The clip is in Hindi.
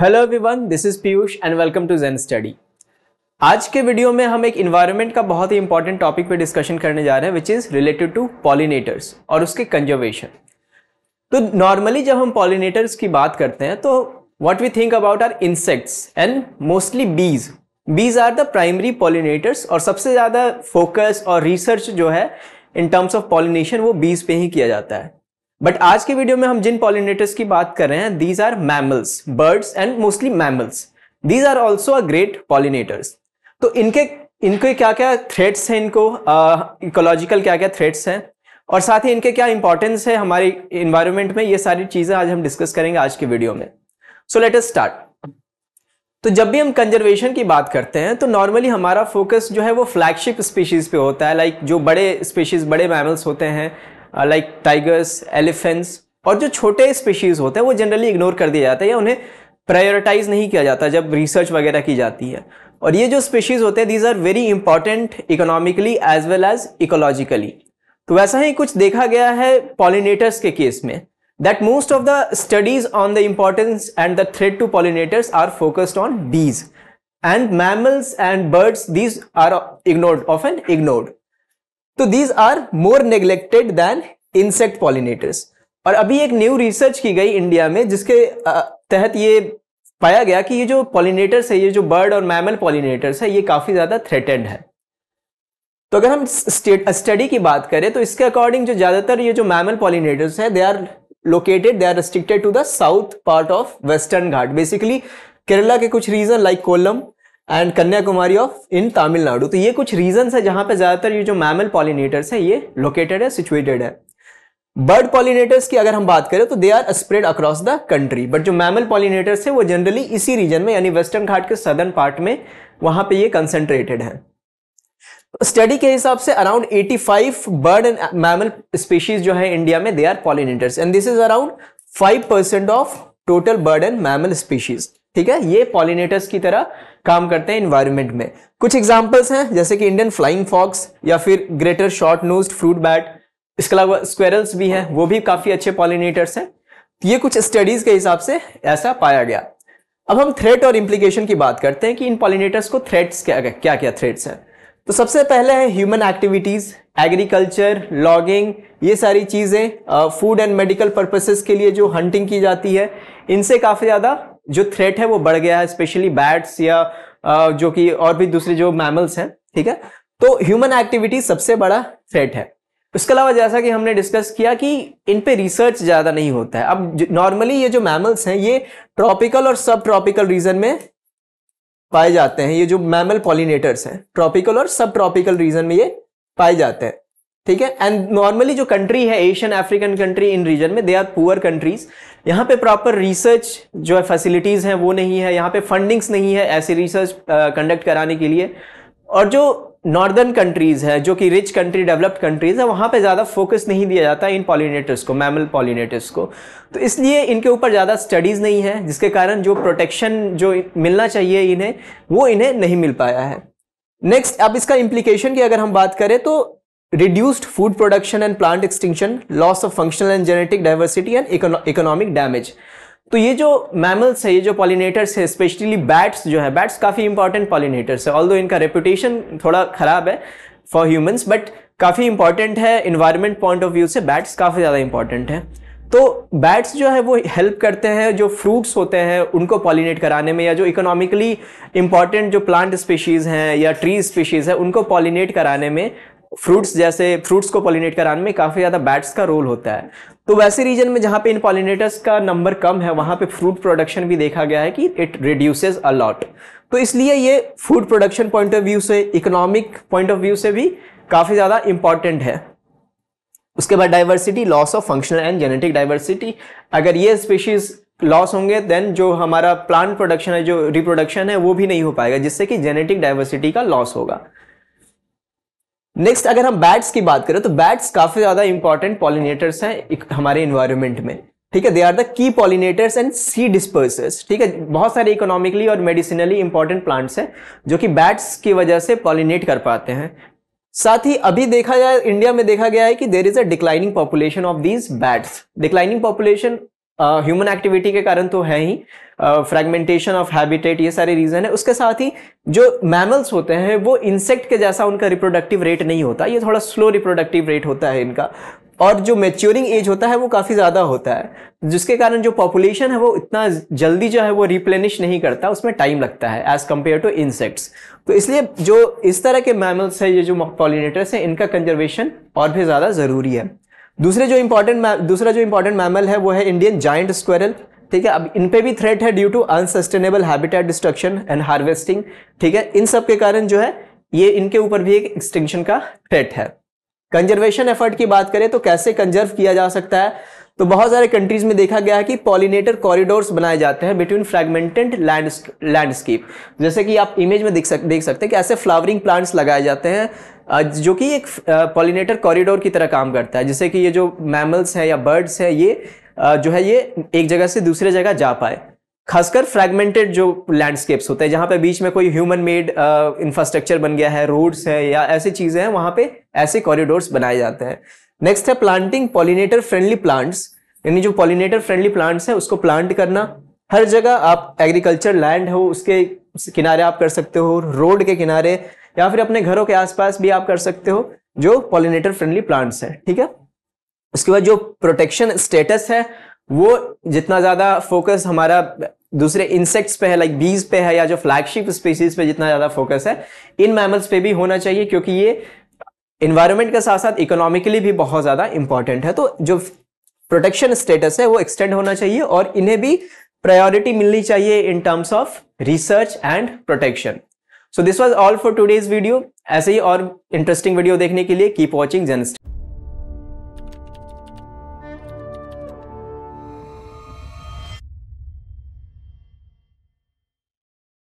Hello everyone this is Piyush and welcome to gen study आज के वीडियो में हम एक इन्वायरमेंट का बहुत ही इंपॉर्टेंट टॉपिक पे डिस्कशन करने जा रहे हैं which is related to pollinators और उसके कंजर्वेशन तो नॉर्मली जब हम पॉलिनेटर्स की बात करते हैं तो what we think about are insects and mostly bees bees are the primary pollinators और सबसे ज़्यादा फोकस और रिसर्च जो है इन टर्म्स ऑफ पॉलिनेशन वो बीज पे ही किया जाता है बट आज के वीडियो में हम जिन पॉलिनेटर्स की बात कर रहे हैं these are mammals birds and mostly mammals these are also a great pollinators तो इनके इनके क्या क्या थ्रेट्स हैं इनको इकोलॉजिकल uh, क्या क्या थ्रेट्स हैं और साथ ही इनके क्या इंपॉर्टेंस है हमारे इन्वायरमेंट में ये सारी चीजें आज हम डिस्कस करेंगे आज के वीडियो में सो लेट एस स्टार्ट तो जब भी हम कंजर्वेशन की बात करते हैं तो नॉर्मली हमारा फोकस जो है वो फ्लैगशिप स्पीशीज़ पे होता है लाइक like जो बड़े स्पीशीज़ बड़े मैमल्स होते हैं लाइक टाइगर्स एलिफेंट्स और जो छोटे स्पेशीज़ होते हैं वो जनरली इग्नोर कर दिया जाता है या उन्हें प्रायोरिटाइज नहीं किया जाता जब रिसर्च वगैरह की जाती है और ये जो स्पेशीज़ होते हैं these are very important economically as well as ecologically तो वैसा ही कुछ देखा गया है पॉलिनेटर्स के केस में that most of the studies on the importance and the threat to pollinators are focused on bees and mammals and birds these are ignored of and ignored तो these are more neglected than insect pollinators और अभी एक न्यू रिसर्च की गई इंडिया में जिसके तहत ये पाया गया कि ये जो पॉलिनेटर्स है ये जो बर्ड और मैमल पॉलिनेटर्स है ये काफी ज्यादा थ्रेटेड है तो अगर हम स्टडी की बात करें तो इसके अकॉर्डिंग जो ज्यादातर ये जो मैमल पॉलिनेटर्स है they are located they are restricted to the south part of Western Ghat basically Kerala के कुछ region like Kollam and Kanyakumari of in Tamil Nadu तो ये कुछ रीजन है जहाँ पे ज़्यादातर ये जो मैमल पॉलिनेटर्स हैं ये लोकेटेड है सिचुएटेड है बर्ड पॉलिनेटर्स की अगर हम बात करें तो they are spread across the country but जो मैमल पॉलिनेटर्स है वो जनरली इसी रीजन में यानी वेस्टर्न घाट के सदर्न पार्ट में वहां पर ये कंसंट्रेटेड है स्टडी के हिसाब से around 85 bird and mammal species जो है इंडिया में they are pollinators and this is around 5% of total bird and mammal species ठीक है ये पॉलिनेटर्स की तरह काम करते हैं इन्वायरमेंट में कुछ एग्जाम्पल्स हैं जैसे कि इंडियन फ्लाइंग फॉक्स या फिर greater short nose fruit bat इसके अलावा स्क्वेरल्स भी हैं वो भी काफी अच्छे पॉलिनेटर्स हैं ये कुछ स्टडीज के हिसाब से ऐसा पाया गया अब हम थ्रेट और इम्प्लीकेशन की बात करते हैं कि इन पॉलिनेटर्स को थ्रेट्स क्या क्या क्या थ्रेट्स हैं तो सबसे पहले है ह्यूमन एक्टिविटीज एग्रीकल्चर लॉगिंग ये सारी चीज़ें फूड एंड मेडिकल पर्पसेस के लिए जो हंटिंग की जाती है इनसे काफ़ी ज़्यादा जो थ्रेट है वो बढ़ गया है स्पेशली बैट्स या जो कि और भी दूसरे जो मैमल्स हैं ठीक है तो ह्यूमन एक्टिविटी सबसे बड़ा थ्रेट है उसके अलावा जैसा कि हमने डिस्कस किया कि इन पे रिसर्च ज़्यादा नहीं होता है अब नॉर्मली ये जो मैमल्स हैं ये ट्रॉपिकल और सब ट्रॉपिकल रीजन में पाए जाते हैं ये जो मैमल पॉलिनेटर्स हैं ट्रॉपिकल और सब ट्रॉपिकल रीजन में ये पाए जाते हैं ठीक है एंड नॉर्मली जो कंट्री है एशियन अफ्रीकन कंट्री इन रीजन में दे आर पुअर कंट्रीज यहाँ पे प्रॉपर रिसर्च जो है फैसिलिटीज़ हैं वो नहीं है यहाँ पे फंडिंग्स नहीं है ऐसी रिसर्च कंडक्ट कराने के लिए और जो नॉर्दर्न कंट्रीज़ है जो कि रिच कंट्री डेवलप्ड कंट्रीज़ है वहाँ पे ज़्यादा फोकस नहीं दिया जाता इन पॉलिनेटर्स को मैमल पॉलिनेटर्स को तो इसलिए इनके ऊपर ज़्यादा स्टडीज़ नहीं है जिसके कारण जो प्रोटेक्शन जो मिलना चाहिए इन्हें वो इन्हें नहीं मिल पाया है नेक्स्ट अब इसका इम्प्लीकेशन की अगर हम बात करें तो reduced food production and plant extinction, loss of functional and genetic diversity and econo economic damage. तो ये जो मैमल्स है ये जो पॉलिनेटर्स है स्पेशली बैट्स जो है बैट्स काफ़ी इंपॉर्टेंट पॉलिनेटर्स है ऑल इनका रेपुटेशन थोड़ा ख़राब है फॉर ह्यूमंस बट काफ़ी इंपॉर्टेंट है इन्वायरमेंट पॉइंट ऑफ व्यू से बैट्स काफ़ी ज़्यादा इंपॉर्टेंट है तो बैट्स जो है वो हेल्प करते हैं जो फ्रूट्स होते हैं उनको पॉलिनेट कराने में या जो इकोनॉमिकली इम्पॉर्टेंट जो प्लांट स्पीशीज़ हैं या ट्री स्पीशीज़ है उनको पॉलिनेट कराने में फ्रूट्स जैसे फ्रूट्स को पॉलिनेट कराने में काफ़ी ज़्यादा बैट्स का रोल होता है तो वैसे रीजन में जहाँ पे इन पॉलिनेटर्स का नंबर कम है वहाँ पे फ्रूट प्रोडक्शन भी देखा गया है कि इट रिड्यूसेस अलॉट तो इसलिए ये food production point of view से इकोनॉमिक पॉइंट ऑफ व्यू से भी काफ़ी ज़्यादा इंपॉर्टेंट है उसके बाद diversity loss of functional and genetic diversity अगर ये स्पीशीज लॉस होंगे देन जो हमारा प्लांट प्रोडक्शन है जो रिप्रोडक्शन है वो भी नहीं हो पाएगा जिससे कि जेनेटिक डाइवर्सिटी का लॉस होगा नेक्स्ट अगर हम बैट्स की बात करें तो बैट्स काफी ज्यादा इंपॉर्टेंट पॉलिनेटर्स हैं हमारे इन्वायरमेंट में ठीक है they are the key pollinators and seed dispersers ठीक है बहुत सारे इकोनॉमिकली और मेडिसिनली इंपॉर्टेंट प्लांट्स हैं जो कि बैट्स की वजह से पॉलिनेट कर पाते हैं साथ ही अभी देखा जाए इंडिया में देखा गया है कि there is a declining population of these bats declining population human uh, activity के कारण तो है ही फ्रेगमेंटेशन ऑफ हैबिटेट ये सारे रीज़न है उसके साथ ही जो मैमल्स होते हैं वो इंसेक्ट के जैसा उनका रिप्रोडक्टिव रेट नहीं होता ये थोड़ा स्लो रिप्रोडक्टिव रेट होता है इनका और जो मेच्योरिंग एज होता है वो काफ़ी ज़्यादा होता है जिसके कारण जो पॉपुलेशन है वो इतना जल्दी जो है वो रिप्लेनिश नहीं करता उसमें टाइम लगता है एज़ कम्पेयर टू इंसेक्ट्स तो इसलिए जो इस तरह के मैमल्स है ये जो पॉलिनेटर्स हैं इनका कंजर्वेशन और भी ज़्यादा ज़रूरी है दूसरे जो इंपॉर्टेंट दूसरा जो इंपॉर्टेंट मैमल है वो है इंडियन जाइंट स्क्वेरल ठीक है अब इन पे भी थ्रेट है due to unsustainable habitat destruction and harvesting ठीक है इन सब के कारण जो है ये इनके ऊपर भी एक एक्सटेंशन का थ्रेट है कंजर्वेशन एफर्ट की बात करें तो कैसे कंजर्व किया जा सकता है तो बहुत सारे कंट्रीज में देखा गया है कि पॉलिनेटर कॉरिडोर्स बनाए जाते हैं बिटवीन फ्रेगमेंटेड लैंडस्केप जैसे कि आप इमेज में देख सक देख सकते हैं कि ऐसे फ्लावरिंग प्लांट्स लगाए जाते हैं जो कि एक पॉलिनेटर कॉरिडोर की तरह काम करता है जिससे कि ये जो मैमल्स हैं या बर्ड्स हैं ये जो है ये एक जगह से दूसरे जगह जा पाए खासकर फ्रैगमेंटेड जो लैंडस्केप्स होते हैं जहाँ पे बीच में कोई ह्यूमन मेड इंफ्रास्ट्रक्चर बन गया है रोड्स है या ऐसी चीज़ें हैं वहाँ पे ऐसे कॉरिडोर्स बनाए जाते हैं नेक्स्ट है प्लांटिंग पॉलिनेटर फ्रेंडली प्लांट्स यानी जो पॉलिनेटर फ्रेंडली प्लांट्स हैं उसको प्लांट करना हर जगह आप एग्रीकल्चर लैंड हो उसके किनारे आप कर सकते हो रोड के किनारे या फिर अपने घरों के आसपास भी आप कर सकते हो जो पॉलिनेटर फ्रेंडली प्लांट्स हैं ठीक है उसके बाद जो प्रोटेक्शन स्टेटस है वो जितना ज्यादा फोकस हमारा दूसरे इंसेक्ट्स पे है लाइक बीज पे है या जो फ्लैगशिप स्पीसीज पे जितना ज्यादा फोकस है इन मैमल्स पे भी होना चाहिए क्योंकि ये इन्वायरमेंट के साथ साथ इकोनॉमिकली भी बहुत ज्यादा इंपॉर्टेंट है तो जो प्रोटेक्शन स्टेटस है वो एक्सटेंड होना चाहिए और इन्हें भी प्रायोरिटी मिलनी चाहिए in terms of research and protection so this was all for today's video ऐसे ही और इंटरेस्टिंग वीडियो देखने के लिए कीप वॉचिंग जनस्ट